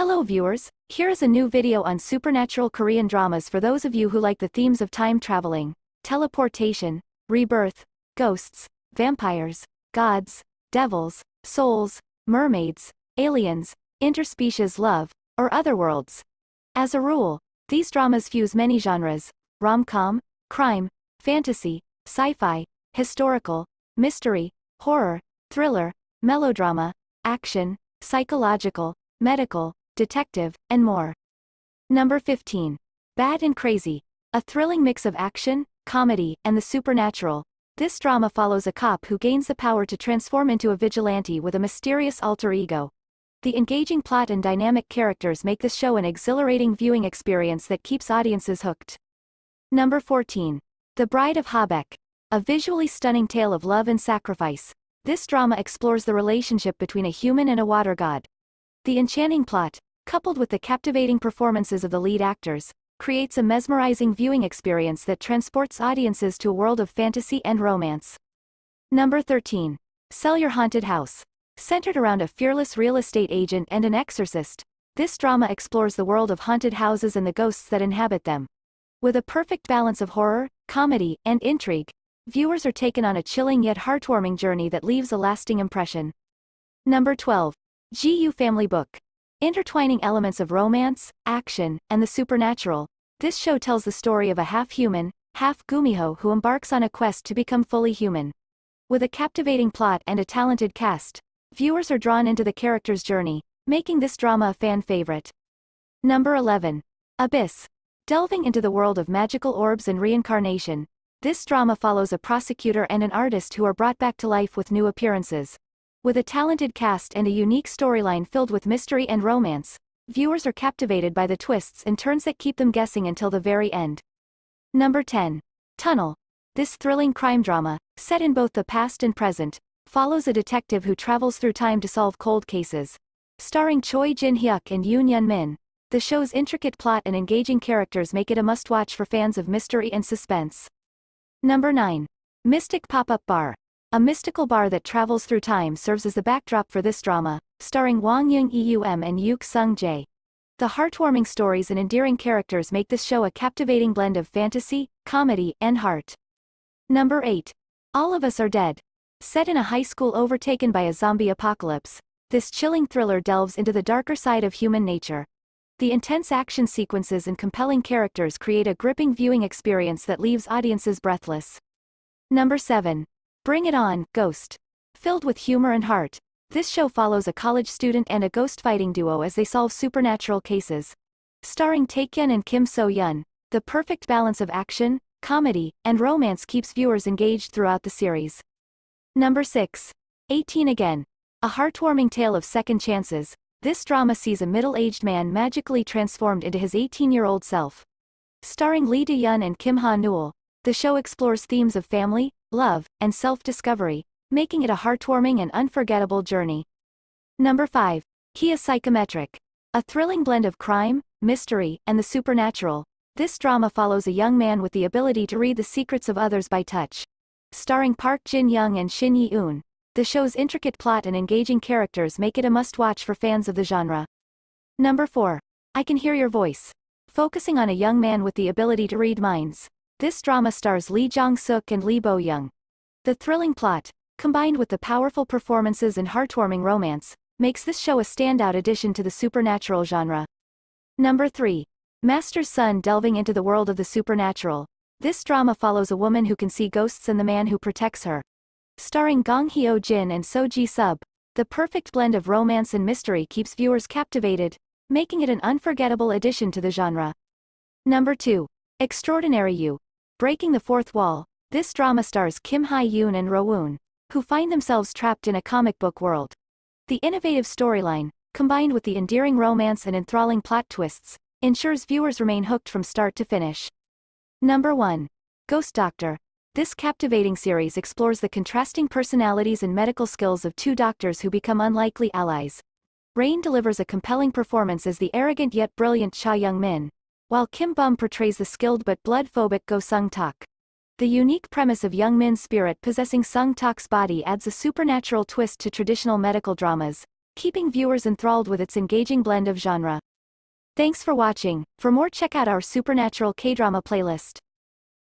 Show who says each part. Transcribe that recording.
Speaker 1: Hello viewers, here is a new video on supernatural Korean dramas for those of you who like the themes of time traveling, teleportation, rebirth, ghosts, vampires, gods, devils, souls, mermaids, aliens, interspecies love, or other worlds. As a rule, these dramas fuse many genres, rom-com, crime, fantasy, sci-fi, historical, mystery, horror, thriller, melodrama, action, psychological, medical, detective, and more. Number 15. Bad and Crazy. A thrilling mix of action, comedy, and the supernatural. This drama follows a cop who gains the power to transform into a vigilante with a mysterious alter ego. The engaging plot and dynamic characters make this show an exhilarating viewing experience that keeps audiences hooked. Number 14. The Bride of Habeck. A visually stunning tale of love and sacrifice. This drama explores the relationship between a human and a water god. The enchanting plot, coupled with the captivating performances of the lead actors, creates a mesmerizing viewing experience that transports audiences to a world of fantasy and romance. Number 13. Sell Your Haunted House. Centered around a fearless real estate agent and an exorcist, this drama explores the world of haunted houses and the ghosts that inhabit them. With a perfect balance of horror, comedy, and intrigue, viewers are taken on a chilling yet heartwarming journey that leaves a lasting impression. Number 12. GU Family Book. Intertwining elements of romance, action, and the supernatural, this show tells the story of a half-human, half-gumiho who embarks on a quest to become fully human. With a captivating plot and a talented cast, viewers are drawn into the character's journey, making this drama a fan favorite. Number 11. Abyss. Delving into the world of magical orbs and reincarnation, this drama follows a prosecutor and an artist who are brought back to life with new appearances, with a talented cast and a unique storyline filled with mystery and romance, viewers are captivated by the twists and turns that keep them guessing until the very end. Number 10. Tunnel. This thrilling crime drama, set in both the past and present, follows a detective who travels through time to solve cold cases. Starring Choi Jin-hyuk and Yoon Yun-min, the show's intricate plot and engaging characters make it a must-watch for fans of mystery and suspense. Number 9. Mystic Pop-Up Bar. A mystical bar that travels through time serves as the backdrop for this drama, starring Wang Yung Eum and Yuk Sung Jae. The heartwarming stories and endearing characters make this show a captivating blend of fantasy, comedy, and heart. Number 8. All of Us Are Dead. Set in a high school overtaken by a zombie apocalypse, this chilling thriller delves into the darker side of human nature. The intense action sequences and compelling characters create a gripping viewing experience that leaves audiences breathless. Number 7. Bring It On, Ghost. Filled with humor and heart, this show follows a college student and a ghost fighting duo as they solve supernatural cases. Starring Taekyun and Kim So-yun, the perfect balance of action, comedy, and romance keeps viewers engaged throughout the series. Number 6. 18 Again. A heartwarming tale of second chances, this drama sees a middle-aged man magically transformed into his 18-year-old self. Starring Lee Do-yun and Kim Ha-nul, the show explores themes of family, love, and self-discovery, making it a heartwarming and unforgettable journey. Number 5. Kia Psychometric. A thrilling blend of crime, mystery, and the supernatural, this drama follows a young man with the ability to read the secrets of others by touch. Starring Park Jin-young and Shin Yi-eun, the show's intricate plot and engaging characters make it a must-watch for fans of the genre. Number 4. I Can Hear Your Voice. Focusing on a young man with the ability to read minds, this drama stars Lee Jong-suk and Lee Bo-young. The thrilling plot, combined with the powerful performances and heartwarming romance, makes this show a standout addition to the supernatural genre. Number 3. Master's Son Delving into the World of the Supernatural. This drama follows a woman who can see ghosts and the man who protects her. Starring Gong Hyo Jin and So Ji Sub, the perfect blend of romance and mystery keeps viewers captivated, making it an unforgettable addition to the genre. Number 2. Extraordinary You. Breaking the Fourth Wall, this drama stars Kim Hae yoon and Rowoon, who find themselves trapped in a comic book world. The innovative storyline, combined with the endearing romance and enthralling plot twists, ensures viewers remain hooked from start to finish. Number 1. Ghost Doctor. This captivating series explores the contrasting personalities and medical skills of two doctors who become unlikely allies. Rain delivers a compelling performance as the arrogant yet brilliant Cha Young Min, while Kim Bum portrays the skilled but blood-phobic Go Sung Tak. The unique premise of Young Min's spirit possessing Sung Tak's body adds a supernatural twist to traditional medical dramas, keeping viewers enthralled with its engaging blend of genre. Thanks for watching. For more check out our supernatural K-drama playlist.